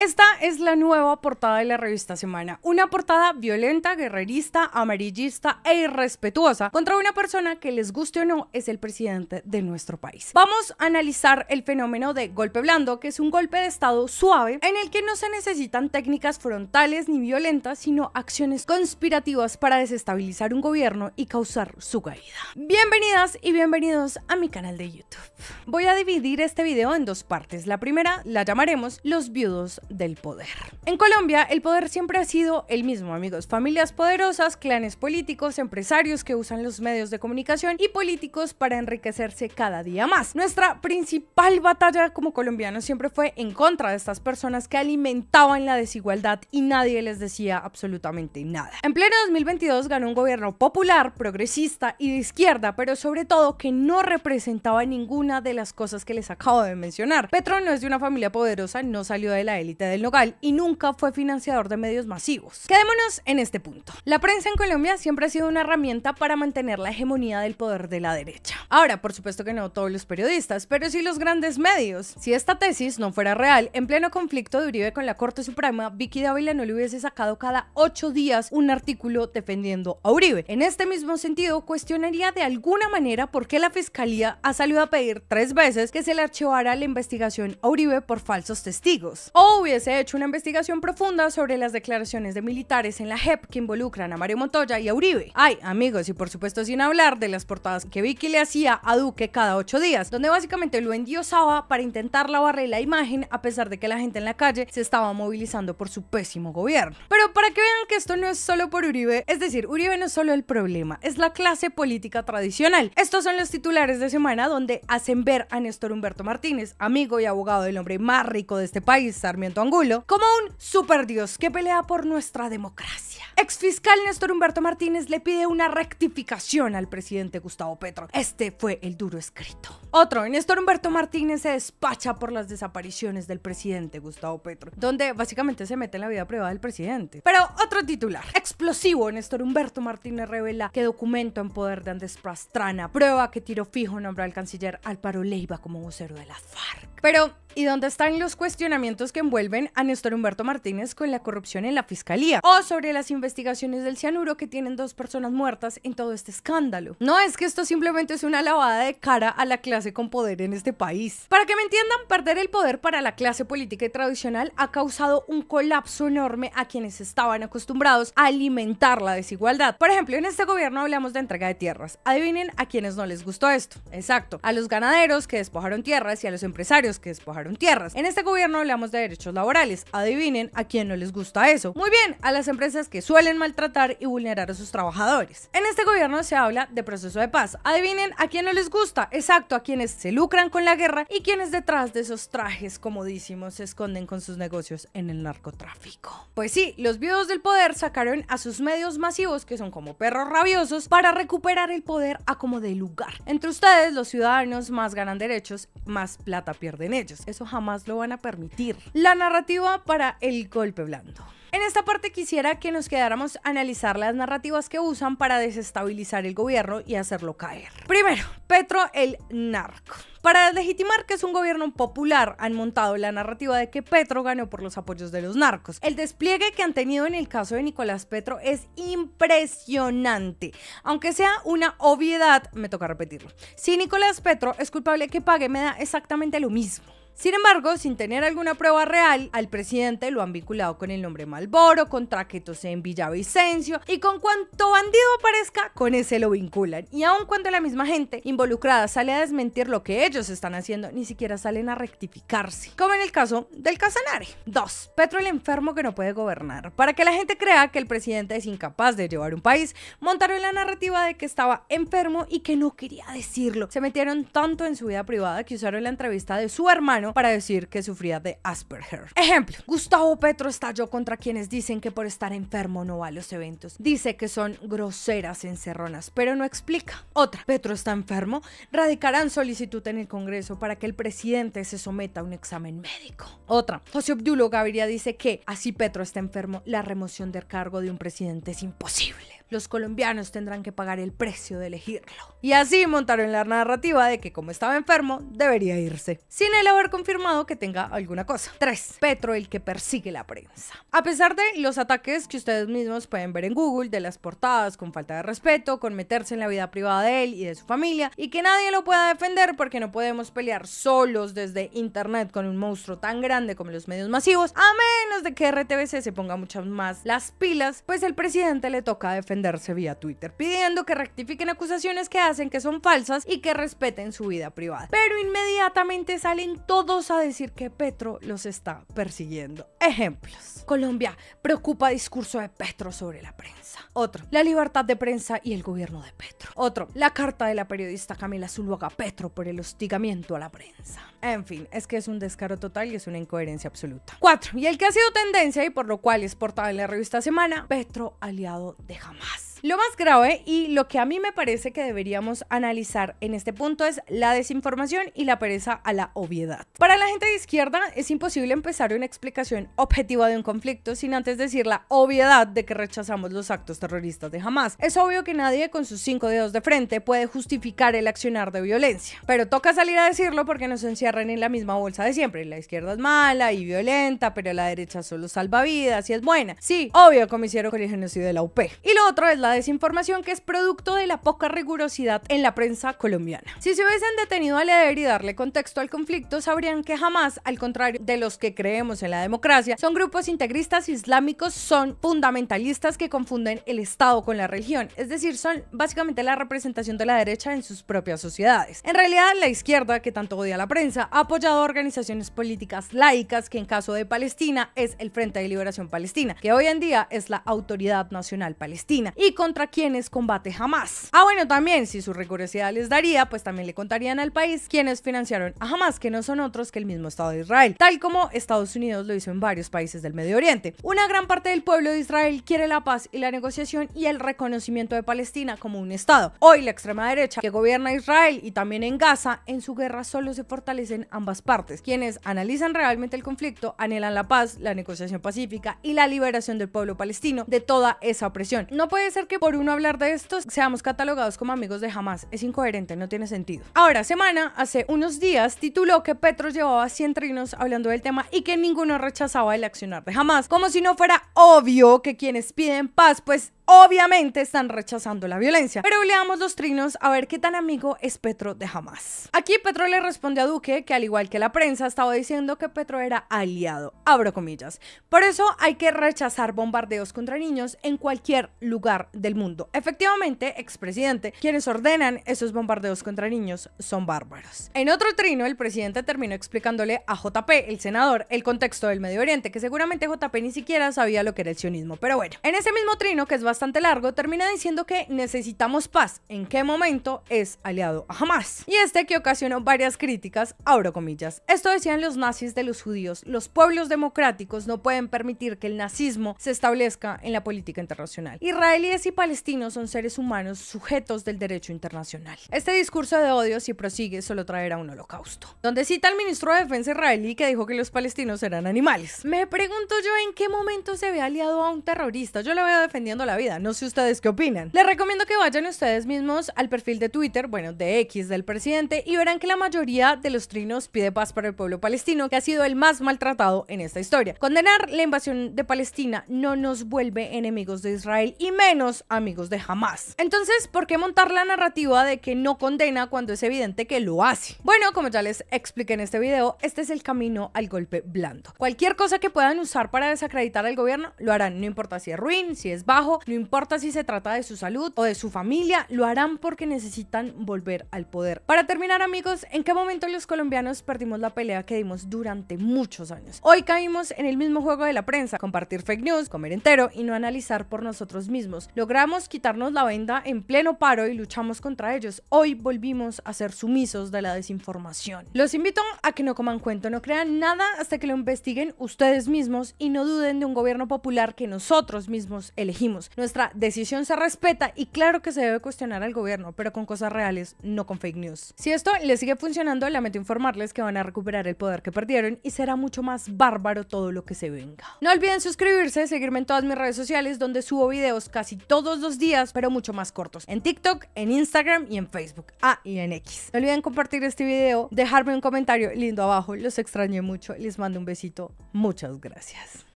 Esta es la nueva portada de la revista Semana, una portada violenta, guerrerista, amarillista e irrespetuosa contra una persona que les guste o no es el presidente de nuestro país. Vamos a analizar el fenómeno de golpe blando, que es un golpe de estado suave en el que no se necesitan técnicas frontales ni violentas, sino acciones conspirativas para desestabilizar un gobierno y causar su caída. Bienvenidas y bienvenidos a mi canal de YouTube. Voy a dividir este video en dos partes. La primera la llamaremos Los viudos del poder. En Colombia, el poder siempre ha sido el mismo, amigos. Familias poderosas, clanes políticos, empresarios que usan los medios de comunicación y políticos para enriquecerse cada día más. Nuestra principal batalla como colombianos siempre fue en contra de estas personas que alimentaban la desigualdad y nadie les decía absolutamente nada. En pleno 2022 ganó un gobierno popular, progresista y de izquierda, pero sobre todo que no representaba ninguna de las cosas que les acabo de mencionar. Petro no es de una familia poderosa, no salió de la élite del local y nunca fue financiador de medios masivos. Quedémonos en este punto. La prensa en Colombia siempre ha sido una herramienta para mantener la hegemonía del poder de la derecha. Ahora, por supuesto que no todos los periodistas, pero sí los grandes medios. Si esta tesis no fuera real, en pleno conflicto de Uribe con la Corte Suprema, Vicky Dávila no le hubiese sacado cada ocho días un artículo defendiendo a Uribe. En este mismo sentido, cuestionaría de alguna manera por qué la fiscalía ha salido a pedir tres veces que se le archivara la investigación a Uribe por falsos testigos se ha hecho una investigación profunda sobre las declaraciones de militares en la JEP que involucran a Mario Montoya y a Uribe. Ay, amigos, y por supuesto sin hablar de las portadas que Vicky le hacía a Duque cada ocho días, donde básicamente lo endiosaba para intentar lavarle la imagen a pesar de que la gente en la calle se estaba movilizando por su pésimo gobierno. Pero para que vean que esto no es solo por Uribe, es decir, Uribe no es solo el problema, es la clase política tradicional. Estos son los titulares de semana donde hacen ver a Néstor Humberto Martínez, amigo y abogado del hombre más rico de este país, Sarmiento Angulo, como un superdios que pelea por nuestra democracia. Exfiscal Néstor Humberto Martínez le pide una rectificación al presidente Gustavo Petro. Este fue el duro escrito. Otro, Néstor Humberto Martínez se despacha por las desapariciones del presidente Gustavo Petro, donde básicamente se mete en la vida privada del presidente. Pero otro titular, explosivo, Néstor Humberto Martínez revela que documento en poder de Andrés Prastrana, prueba que tiro fijo nombró al canciller Alparo Leiva como vocero de la FARC. Pero, ¿y dónde están los cuestionamientos que envuelven a Néstor Humberto Martínez con la corrupción en la fiscalía o sobre las investigaciones del cianuro que tienen dos personas muertas en todo este escándalo. No es que esto simplemente es una lavada de cara a la clase con poder en este país. Para que me entiendan, perder el poder para la clase política y tradicional ha causado un colapso enorme a quienes estaban acostumbrados a alimentar la desigualdad. Por ejemplo, en este gobierno hablamos de entrega de tierras. Adivinen a quienes no les gustó esto. Exacto, a los ganaderos que despojaron tierras y a los empresarios que despojaron tierras. En este gobierno hablamos de derechos laborales. Adivinen a quién no les gusta eso. Muy bien, a las empresas que suelen maltratar y vulnerar a sus trabajadores. En este gobierno se habla de proceso de paz. Adivinen a quién no les gusta. Exacto, a quienes se lucran con la guerra y quienes detrás de esos trajes comodísimos se esconden con sus negocios en el narcotráfico. Pues sí, los viudos del poder sacaron a sus medios masivos, que son como perros rabiosos, para recuperar el poder a como de lugar. Entre ustedes, los ciudadanos más ganan derechos, más plata pierden ellos. Eso jamás lo van a permitir. La narrativa para el golpe blando. En esta parte quisiera que nos quedáramos a analizar las narrativas que usan para desestabilizar el gobierno y hacerlo caer. Primero, Petro el narco. Para legitimar que es un gobierno popular, han montado la narrativa de que Petro ganó por los apoyos de los narcos. El despliegue que han tenido en el caso de Nicolás Petro es impresionante. Aunque sea una obviedad, me toca repetirlo. Si Nicolás Petro es culpable que pague, me da exactamente lo mismo. Sin embargo, sin tener alguna prueba real, al presidente lo han vinculado con el nombre Malboro, con traquetos en Villavicencio y con cuanto bandido aparezca, con ese lo vinculan. Y aun cuando la misma gente involucrada sale a desmentir lo que ellos están haciendo, ni siquiera salen a rectificarse. Como en el caso del Casanare. 2. Petro el enfermo que no puede gobernar. Para que la gente crea que el presidente es incapaz de llevar un país, montaron la narrativa de que estaba enfermo y que no quería decirlo. Se metieron tanto en su vida privada que usaron la entrevista de su hermano para decir que sufría de Asperger. Ejemplo, Gustavo Petro estalló contra quienes dicen que por estar enfermo no va a los eventos. Dice que son groseras encerronas, pero no explica. Otra, Petro está enfermo, radicarán solicitud en el Congreso para que el presidente se someta a un examen médico. Otra, José Obdulo Gaviria dice que así Petro está enfermo, la remoción del cargo de un presidente es imposible los colombianos tendrán que pagar el precio de elegirlo. Y así montaron la narrativa de que como estaba enfermo, debería irse, sin él haber confirmado que tenga alguna cosa. 3. Petro el que persigue la prensa. A pesar de los ataques que ustedes mismos pueden ver en Google, de las portadas con falta de respeto, con meterse en la vida privada de él y de su familia, y que nadie lo pueda defender porque no podemos pelear solos desde internet con un monstruo tan grande como los medios masivos, a menos de que RTBC se ponga muchas más las pilas, pues el presidente le toca defender vía Twitter, pidiendo que rectifiquen acusaciones que hacen que son falsas y que respeten su vida privada. Pero inmediatamente salen todos a decir que Petro los está persiguiendo. Ejemplos. Colombia preocupa discurso de Petro sobre la prensa. Otro, la libertad de prensa y el gobierno de Petro. Otro, la carta de la periodista Camila Zuluaga Petro por el hostigamiento a la prensa. En fin, es que es un descaro total y es una incoherencia absoluta. Cuatro, y el que ha sido tendencia y por lo cual es portada en la revista Semana, Petro aliado de jamás. Lo más grave y lo que a mí me parece que deberíamos analizar en este punto es la desinformación y la pereza a la obviedad. Para la gente de izquierda es imposible empezar una explicación objetiva de un conflicto sin antes decir la obviedad de que rechazamos los actos terroristas de jamás. Es obvio que nadie con sus cinco dedos de frente puede justificar el accionar de violencia, pero toca salir a decirlo porque nos encierran en la misma bolsa de siempre. La izquierda es mala y violenta, pero la derecha solo salva vidas y es buena. Sí, obvio como hicieron con el genocidio de la UP. Y lo otro es la desinformación que es producto de la poca rigurosidad en la prensa colombiana. Si se hubiesen detenido a leer y darle contexto al conflicto, sabrían que jamás, al contrario de los que creemos en la democracia, son grupos integristas islámicos, son fundamentalistas que confunden el Estado con la religión, es decir, son básicamente la representación de la derecha en sus propias sociedades. En realidad, la izquierda, que tanto odia la prensa, ha apoyado organizaciones políticas laicas que en caso de Palestina es el Frente de Liberación Palestina, que hoy en día es la Autoridad Nacional Palestina, y contra quienes combate jamás. Ah, bueno, también, si su rigurosidad les daría, pues también le contarían al país quienes financiaron a Hamas, que no son otros que el mismo Estado de Israel, tal como Estados Unidos lo hizo en varios países del Medio Oriente. Una gran parte del pueblo de Israel quiere la paz y la negociación y el reconocimiento de Palestina como un Estado. Hoy la extrema derecha que gobierna Israel y también en Gaza, en su guerra solo se fortalecen ambas partes. Quienes analizan realmente el conflicto anhelan la paz, la negociación pacífica y la liberación del pueblo palestino de toda esa opresión. No puede ser que por uno hablar de estos seamos catalogados como amigos de jamás, Es incoherente, no tiene sentido. Ahora, Semana, hace unos días, tituló que Petro llevaba 100 trinos hablando del tema y que ninguno rechazaba el accionar de jamás, como si no fuera obvio que quienes piden paz, pues obviamente están rechazando la violencia. Pero leamos los trinos a ver qué tan amigo es Petro de jamás. Aquí Petro le responde a Duque que al igual que la prensa estaba diciendo que Petro era aliado, abro comillas. Por eso hay que rechazar bombardeos contra niños en cualquier lugar del mundo. Efectivamente, expresidente, quienes ordenan esos bombardeos contra niños son bárbaros. En otro trino, el presidente terminó explicándole a JP, el senador, el contexto del Medio Oriente, que seguramente JP ni siquiera sabía lo que era el sionismo. Pero bueno, en ese mismo trino, que es bastante largo, termina diciendo que necesitamos paz, en qué momento es aliado a Hamas. Y este que ocasionó varias críticas, abro comillas. Esto decían los nazis de los judíos, los pueblos democráticos no pueden permitir que el nazismo se establezca en la política internacional. Israelíes y palestinos son seres humanos sujetos del derecho internacional. Este discurso de odio, si prosigue, solo traerá un holocausto. Donde cita al ministro de Defensa israelí que dijo que los palestinos eran animales. Me pregunto yo en qué momento se ve aliado a un terrorista. Yo lo veo defendiendo la vida no sé ustedes qué opinan. Les recomiendo que vayan ustedes mismos al perfil de Twitter, bueno, de X del presidente, y verán que la mayoría de los trinos pide paz para el pueblo palestino, que ha sido el más maltratado en esta historia. Condenar la invasión de Palestina no nos vuelve enemigos de Israel y menos amigos de Hamas. Entonces, ¿por qué montar la narrativa de que no condena cuando es evidente que lo hace? Bueno, como ya les expliqué en este video, este es el camino al golpe blando. Cualquier cosa que puedan usar para desacreditar al gobierno, lo harán, no importa si es ruin, si es bajo, importa si se trata de su salud o de su familia, lo harán porque necesitan volver al poder. Para terminar amigos, ¿en qué momento los colombianos perdimos la pelea que dimos durante muchos años? Hoy caímos en el mismo juego de la prensa, compartir fake news, comer entero y no analizar por nosotros mismos. Logramos quitarnos la venda en pleno paro y luchamos contra ellos. Hoy volvimos a ser sumisos de la desinformación. Los invito a que no coman cuento, no crean nada hasta que lo investiguen ustedes mismos y no duden de un gobierno popular que nosotros mismos elegimos nuestra decisión se respeta y claro que se debe cuestionar al gobierno, pero con cosas reales, no con fake news. Si esto les sigue funcionando, lamento informarles que van a recuperar el poder que perdieron y será mucho más bárbaro todo lo que se venga. No olviden suscribirse, seguirme en todas mis redes sociales donde subo videos casi todos los días, pero mucho más cortos. En TikTok, en Instagram y en Facebook. Ah, y en X. No olviden compartir este video, dejarme un comentario lindo abajo. Los extrañé mucho. Les mando un besito. Muchas gracias.